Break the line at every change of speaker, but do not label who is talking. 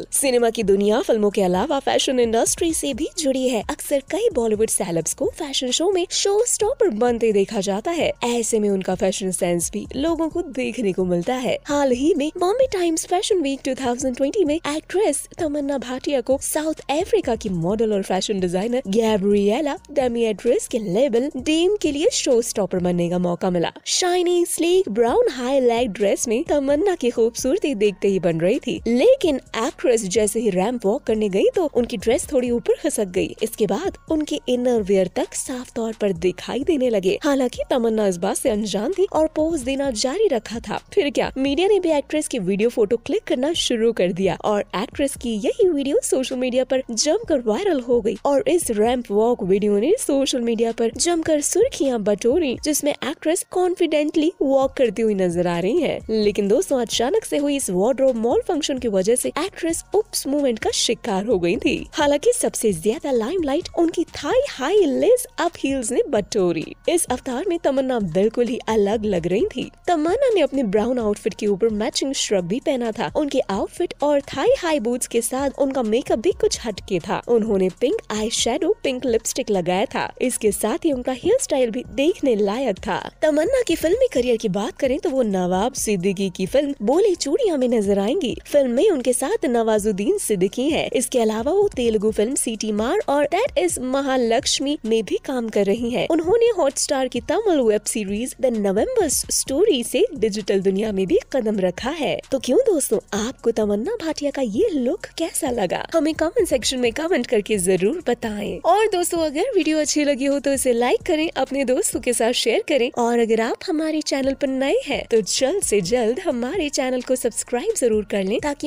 cinema की दुनिया फिल्मों के अलावा फैशन इंडस्ट्री से भी जुड़ी है अक्सर कई बॉलीवुड सेलेब्स को फैशन शो में शो स्टॉपर बनते देखा जाता है ऐसे में उनका फैशन सेंस भी लोगों को देखने को मिलता है हाल ही में बॉम्बे टाइम्स फैशन वीक 2020 में एक्ट्रेस तमन्ना भाटिया को साउथ अफ्रीका की मॉडल और fashion designer Gabriela Demetriades के लेबल डेम के लिए शो स्टॉपर बनने का मौका मिला shiny sleek brown high dress में तमन्ना की खूबसूरती देखते ही बन रही थी लेकिन एक्ट एक्ट्रेस जैसे ही रैम्प वॉक करने गई तो उनकी ड्रेस थोड़ी ऊपर खसक गई इसके बाद उनके इनर वेयर तक साफ तौर पर दिखाई देने लगे हालांकि तमन्ना इस बात से अनजान थी और पोज देना जारी रखा था फिर क्या मीडिया ने भी एक्ट्रेस की वीडियो फोटो क्लिक करना शुरू कर दिया और एक्ट्रेस की यही वीडियो सोशल मीडिया पर जमकर वायरल हो गई और इस रैम्प वॉक वीडियो ने सोशल मीडिया पर जमकर सुर्खियां बटोरी जिसमें एक्ट्रेस कॉन्फिडेंटली वॉक करती हुई नजर आ रही है लेकिन दोस्तों अचानक से हुई इस वार्ड्रोब मॉल फंक्शन की वजह से एक्ट्रेस एक्ट्रेस उप्स मूवमेंट का शिकार हो गयी थी हालांकि सबसे ज्यादा लाइमलाइट उनकी thigh high lace up heels ने बटोरी इस अवतार में तमन्ना बिल्कुल ही अलग लग रही थी तमन्ना ने अपने ब्राउन आउटफिट के ऊपर मैचिंग श्रग भी पहना था उनके आउटफिट और थाई हाई बूट्स के साथ उनका मेकअप भी कुछ हटके था उन्होंने pink eye shadow pink lipstick लगाया था इसके साथ ही उनका हेयर स्टाइल भी देखने लायक था तमन्ना की फिल्मी करियर की बात करें तो वो नवाब सिद्दीकी की फिल्म बोली चूड़िया में नजर आएंगी फिल्म में उनके साथ नवाजुद्दीन सिद्दीकी है इसके अलावा वो तेलुगु फिल्म सीटी मार और दैट इज महालक्ष्मी में भी काम कर रही है उन्होंने हॉटस्टार की Tamil web series the November story से डिजिटल दुनिया में भी कदम रखा है तो क्यों दोस्तों आपको तमन्ना भाटिया का ये लुक कैसा लगा हमें कमेंट सेक्शन में कमेंट करके जरूर बताएं और दोस्तों अगर वीडियो अच्छी लगी हो तो इसे लाइक करें अपने दोस्तों के साथ शेयर करें और अगर आप हमारे चैनल पर नए हैं तो जल्द से जल्द हमारे चैनल को सब्सक्राइब जरूर कर लें ताकि